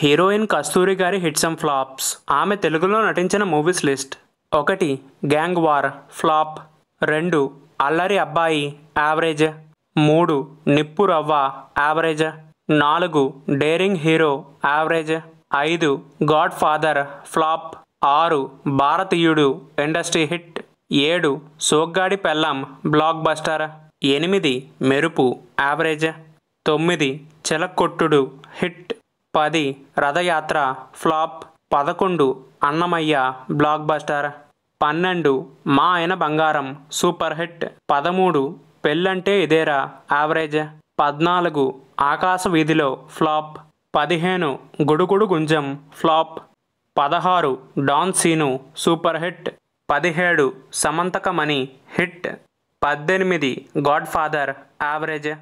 heroine కస్తూరి గారి hits and flops ఆమె తెలుగులో నటించిన మూవీస్ లిస్ట్ ఒకటి గ్యాంగ్ వార్ ఫ్లాప్ రెండు అల్లరి అబ్బాయి యావరేజ్ మూడు నిప్పు రవ్వ యావరేజ్ నాలుగు డేరింగ్ హీరో యావరేజ్ ఐదు గాడ్ ఫాదర్ ఫ్లాప్ ఆరు భారతీయుడు ఇండస్ట్రీ హిట్ ఏడు సోగ్గాడి పెల్లం బ్లాక్ బస్టర్ ఎనిమిది మెరుపు యావరేజ్ తొమ్మిది చెలక్కొట్టుడు హిట్ పది రథయాత్ర ఫ్లాప్ పదకొండు అన్నమయ్య బ్లాక్ బస్టర్ పన్నెండు మా ఆయన బంగారం సూపర్ హిట్ పదమూడు పెళ్ళంటే ఇదేరా యావరేజ్ పద్నాలుగు ఆకాశ వీధిలో ఫ్లాప్ పదిహేను గుడుగుడు గుంజం ఫ్లాప్ పదహారు డాన్ సీను సూపర్ హిట్ పదిహేడు సమంతకమణి హిట్ పద్దెనిమిది గాడ్ ఫాదర్ యావరేజ్